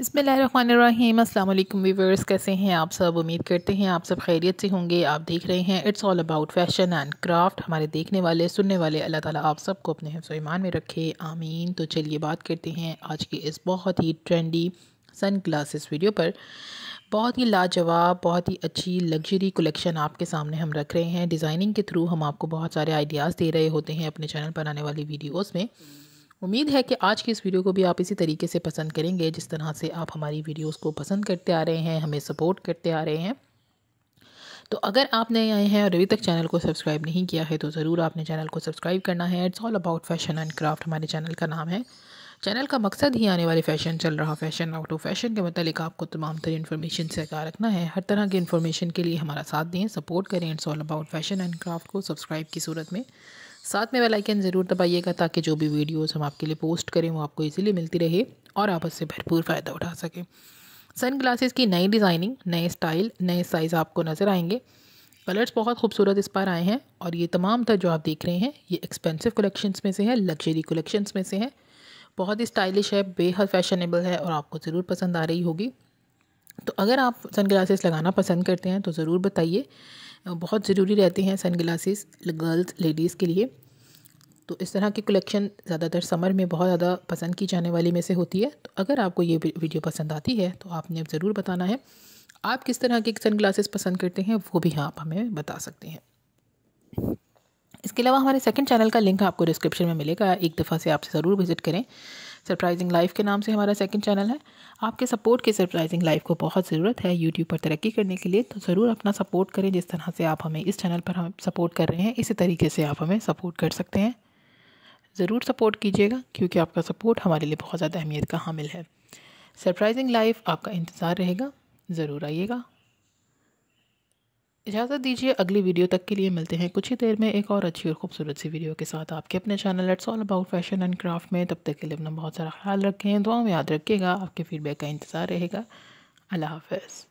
बसमीम अल्लाम वीवर्स कैसे हैं आप सब उम्मीद करते हैं आप सब खैरियत से होंगे आप देख रहे हैं it's all about fashion and craft हमारे देखने वाले सुनने वाले अल्लाह ताला आप सबको अपने हफ्स ईमान में रखे आमीन तो चलिए बात करते हैं आज के इस बहुत ही ट्रेंडी सन ग्लासेस वीडियो पर बहुत ही लाजवाब बहुत ही अच्छी लग्जरी कलेक्शन आपके सामने हम रख रहे हैं डिज़ाइनिंग के थ्रू हम आपको बहुत सारे आइडियाज़ दे रहे होते हैं अपने चैनल पर आने वाली वीडियोज़ में उम्मीद है कि आज की इस वीडियो को भी आप इसी तरीके से पसंद करेंगे जिस तरह से आप हमारी वीडियोस को पसंद करते आ रहे हैं हमें सपोर्ट करते आ रहे हैं तो अगर आप नए आए हैं और अभी तक चैनल को सब्सक्राइब नहीं किया है तो ज़रूर आपने चैनल को सब्सक्राइब करना है it's all about fashion and craft हमारे चैनल का नाम है चैनल का मकसद ही आने वाले फ़ैशन चल रहा फ़ैशन आउट ऑफ फैशन के मतलब आपको तमाम तरह इन्फॉर्मेशन से आगा रखना है हर तरह की इन्फॉर्मेशन के लिए हमारा साथ दें सपोर्ट करें it's all about fashion and craft को सब्सक्राइब की सूरत में साथ में बेलाइकन ज़रूर दबाइएगा ताकि जो भी वीडियोज़ हम आपके लिए पोस्ट करें वो आपको ईजिली मिलती रहे और आप उससे भरपूर फ़ायदा उठा सकें सन ग्लासेस की नई डिज़ाइनिंग नए स्टाइल नए साइज़ आपको नज़र आएंगे कलर्स बहुत खूबसूरत इस पर आए हैं और ये तमाम तर जो आप देख रहे हैं ये एक्सपेंसिव कलेक्शंस में से है लग्जरी कलेक्शंस में से है बहुत ही स्टाइलिश है बेहद फैशनेबल है और आपको ज़रूर पसंद आ रही होगी तो अगर आप सन ग्लासेस लगाना पसंद करते हैं तो ज़रूर बताइए बहुत ज़रूरी रहते हैं सन ग्लासेस गर्ल्स लेडीज़ के लिए तो इस तरह की कलेक्शन ज़्यादातर समर में बहुत ज़्यादा पसंद की जाने वाली में से होती है तो अगर आपको ये वीडियो पसंद आती है तो आपने ज़रूर बताना है आप किस तरह के सन ग्लासेस पसंद करते हैं वो भी आप हमें बता सकते हैं इसके अलावा हमारे सेकंड चैनल का लिंक आपको डिस्क्रिप्शन में मिलेगा एक दफ़ा से आपसे ज़रूर विज़िट करें सरप्राइजिंग लाइफ के नाम से हमारा सेकंड चैनल है आपके सपोर्ट की सरप्राइजिंग लाइफ को बहुत ज़रूरत है यूट्यूब पर तरक्की करने के लिए तो ज़रूर अपना सपोर्ट करें जिस तरह से आप हमें इस चैनल पर हम सपोर्ट कर रहे हैं इसी तरीके से आप हमें सपोर्ट कर सकते हैं ज़रूर सपोर्ट कीजिएगा क्योंकि आपका सपोर्ट हमारे लिए बहुत ज़्यादा अहमियत का हामिल है सरप्राइजिंग लाइफ आपका इंतज़ार रहेगा ज़रूर आइएगा इजाज़त दीजिए अगली वीडियो तक के लिए मिलते हैं कुछ ही देर में एक और अच्छी और खूबसूरत सी वीडियो के साथ आपके अपने channel it's all about fashion and craft में तब तक के लिए अपना बहुत सारा ख्याल रखें दुआ में याद रखिएगा आपके फीडबैक का इंतज़ार रहेगा अल्लाह हाफ